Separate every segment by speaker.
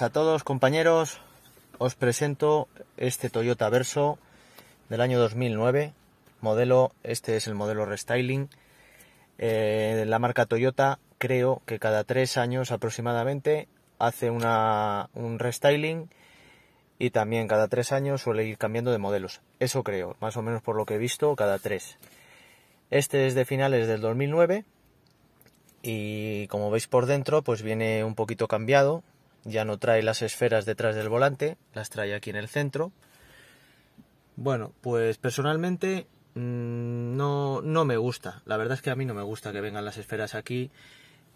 Speaker 1: a todos compañeros. Os presento este Toyota Verso del año 2009. Modelo, este es el modelo restyling. de eh, la marca Toyota creo que cada tres años aproximadamente hace un restyling y también cada tres años suele ir cambiando de modelos. Eso creo, más o menos por lo que he visto, cada tres. Este es de finales del 2009 y como veis por dentro pues viene un poquito cambiado ya no trae las esferas detrás del volante, las trae aquí en el centro. Bueno, pues personalmente mm, no, no me gusta. La verdad es que a mí no me gusta que vengan las esferas aquí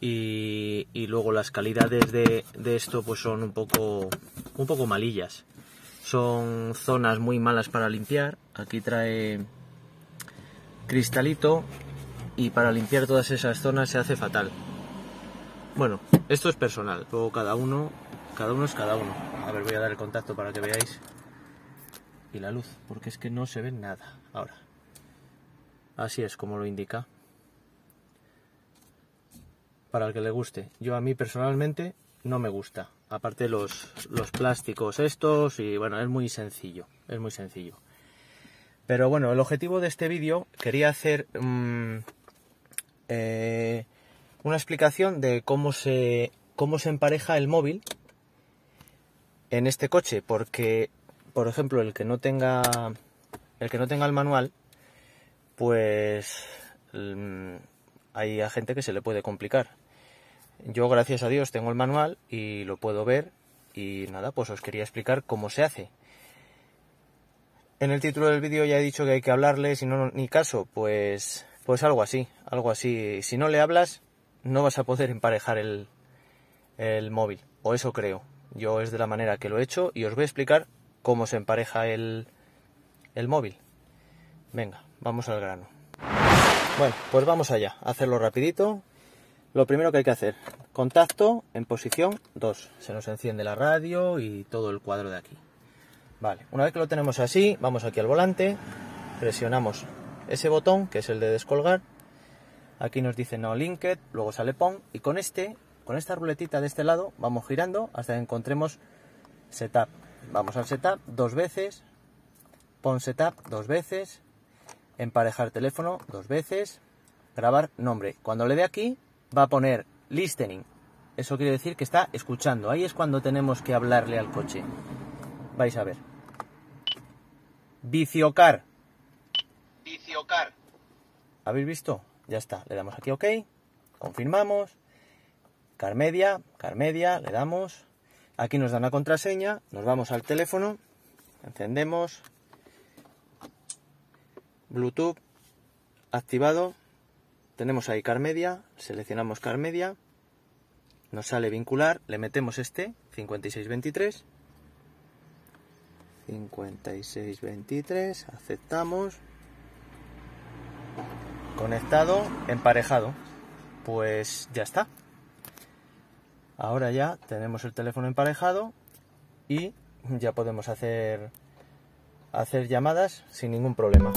Speaker 1: y, luego las calidades de, de, esto pues son un poco, un poco malillas. Son zonas muy malas para limpiar. Aquí trae cristalito y para limpiar todas esas zonas se hace fatal. Bueno, esto es personal, luego cada uno, cada uno es cada uno. A ver, voy a dar el contacto para que veáis. Y la luz, porque es que no se ve nada ahora. Así es como lo indica. Para el que le guste. Yo a mí personalmente no me gusta. Aparte los, los plásticos estos y bueno, es muy sencillo, es muy sencillo. Pero bueno, el objetivo de este vídeo quería hacer... Mm, eh, una explicación de cómo se, cómo se empareja el móvil en este coche, porque, por ejemplo, el que no tenga el, que no tenga el manual, pues mm, hay a gente que se le puede complicar. Yo, gracias a Dios, tengo el manual y lo puedo ver y nada, pues os quería explicar cómo se hace. En el título del vídeo ya he dicho que hay que hablarle, si no, ni caso, pues, pues algo así, algo así. Si no le hablas, no vas a poder emparejar el, el móvil, o eso creo. Yo es de la manera que lo he hecho y os voy a explicar cómo se empareja el, el móvil. Venga, vamos al grano. Bueno, pues vamos allá, hacerlo rapidito. Lo primero que hay que hacer, contacto en posición 2. Se nos enciende la radio y todo el cuadro de aquí. Vale, una vez que lo tenemos así, vamos aquí al volante, presionamos ese botón, que es el de descolgar, Aquí nos dice no linked, luego sale pong y con este, con esta ruletita de este lado vamos girando hasta que encontremos setup. Vamos al setup dos veces, pon setup dos veces, emparejar teléfono dos veces, grabar nombre. Cuando le dé aquí va a poner listening. Eso quiere decir que está escuchando. Ahí es cuando tenemos que hablarle al coche. Vais a ver. Viciocar. Viciocar. ¿Habéis visto? Ya está, le damos aquí OK, confirmamos, Carmedia, Carmedia, le damos, aquí nos da una contraseña, nos vamos al teléfono, encendemos, Bluetooth activado, tenemos ahí Carmedia, seleccionamos Carmedia, nos sale vincular, le metemos este, 5623, 5623, aceptamos, conectado, emparejado. Pues ya está. Ahora ya tenemos el teléfono emparejado y ya podemos hacer, hacer llamadas sin ningún problema.